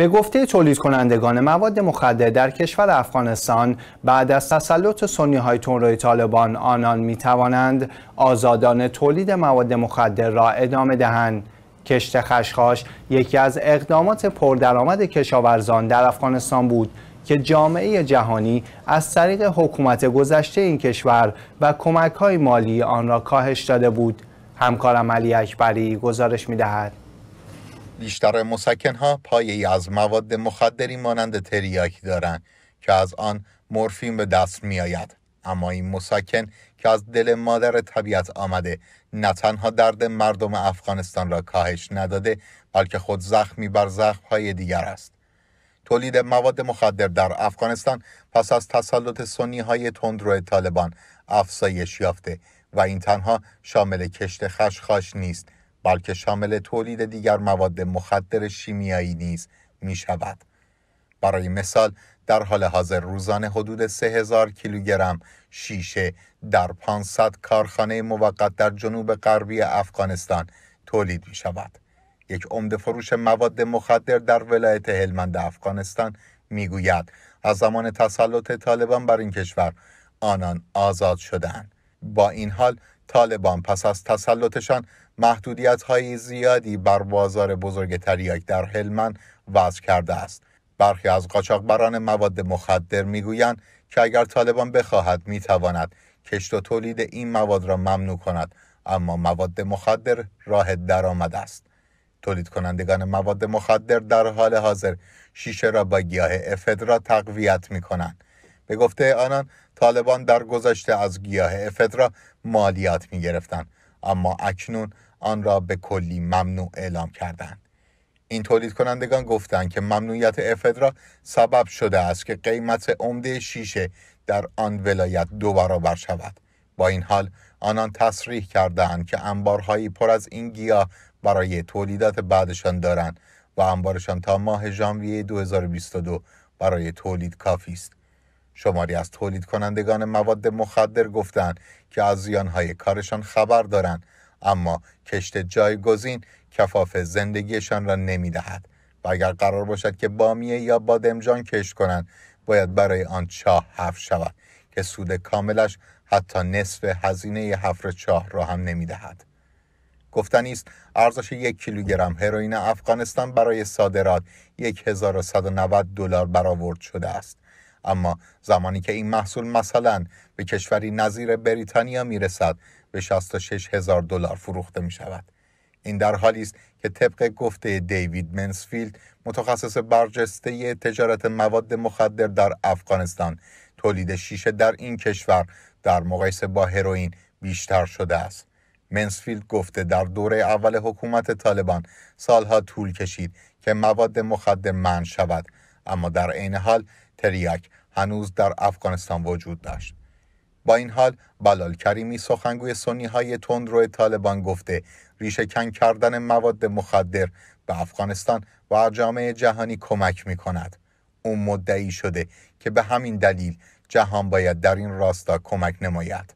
به گفته تولید کنندگان مواد مخدر در کشور افغانستان بعد از تسلط سنی های تنروی طالبان آنان می توانند آزادانه تولید مواد مخدر را ادامه دهند کشت خشخاش یکی از اقدامات پردرآمد کشاورزان در افغانستان بود که جامعه جهانی از طریق حکومت گذشته این کشور و کمک های مالی آن را کاهش داده بود همکارم علی اکبری گزارش می دهد. بیشتر مسکن ها پایه از مواد مخدری مانند تریاکی دارند که از آن مورفین به دست می آید. اما این مسکن که از دل مادر طبیعت آمده نه تنها درد مردم افغانستان را کاهش نداده بلکه خود زخمی بر زخم های دیگر است. تولید مواد مخدر در افغانستان پس از تسلط سنی های تندرو طالبان افزایش یافته و این تنها شامل کشت خشخاش نیست بلکه شامل تولید دیگر مواد مخدر شیمیایی نیز می شود. برای مثال در حال حاضر روزانه حدود 3000 کیلوگرم شیشه در 500 کارخانه موقت در جنوب غربی افغانستان تولید می شود. یک عمده فروش مواد مخدر در ولایت هلمند افغانستان گوید از زمان تسلط طالبان بر این کشور آنان آزاد شدند با این حال طالبان پس از تسلطشان محدودیت های زیادی بر بازار بزرگ تریاک در هلمن وضع کرده است. برخی از قاچاقبران مواد مخدر میگویند که اگر طالبان بخواهد میتواند کشت و تولید این مواد را ممنوع کند اما مواد مخدر راه درآمد است. تولید کنندگان مواد مخدر در حال حاضر شیشه را با گیاه افدرا تقویت می کنند. به گفته آنان طالبان در گذشته از گیاه افدرا مالیات می گرفتن. اما اکنون آن را به کلی ممنوع اعلام کردند. این تولید کنندگان گفتند که ممنوعیت افدرا سبب شده است که قیمت عمده شیشه در آن ولایت دو برابر شود. با این حال آنان تصریح کردند که انبارهایی پر از این گیاه برای تولیدات بعدشان دارند و انبارشان تا ماه ژانویه 2022 برای تولید کافی است. شماری از تولید کنندگان مواد مخدر گفتند که از زیانهای کارشان خبر دارند اما کشت جایگزین کفاف زندگیشان را نمیدهد و اگر قرار باشد که بامیه یا بادمجان کشت کنند باید برای آن چاه حفر شود که سود کاملش حتی نصف هزینه حفر چاه را هم نمیدهد گفتنی است ارزش یک کیلوگرم هروئین افغانستان برای صادرات 1190 دلار برآورد شده است اما زمانی که این محصول مثلا به کشوری نظیر بریتانیا میرسد به 66 هزار دلار فروخته می شود. این در حالی است که طبق گفته دیوید منسفیلد متخصص برجسته تجارت مواد مخدر در افغانستان تولید شیشه در این کشور در مقایسه با هروئین بیشتر شده است منسفیلد گفته در دوره اول حکومت طالبان سالها طول کشید که مواد مخدر من شود اما در عین حال تریاک هنوز در افغانستان وجود داشت با این حال بلال کریمی سخنگوی سنی های روی طالبان گفته ریشه کن کردن مواد مخدر به افغانستان و جامعه جهانی کمک می کند. اون مدعی شده که به همین دلیل جهان باید در این راستا کمک نماید.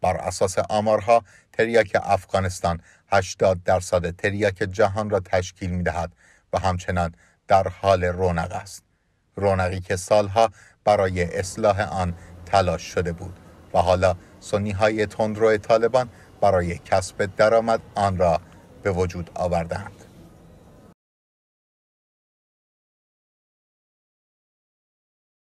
بر اساس آمارها تریاک افغانستان 80 درصد تریاک جهان را تشکیل می دهد و همچنان در حال رونق است. رونقی که سالها برای اصلاح آن تلاش شده بود و حالا سنی های تندرو طالبان برای کسب درآمد آن را به وجود آوردند.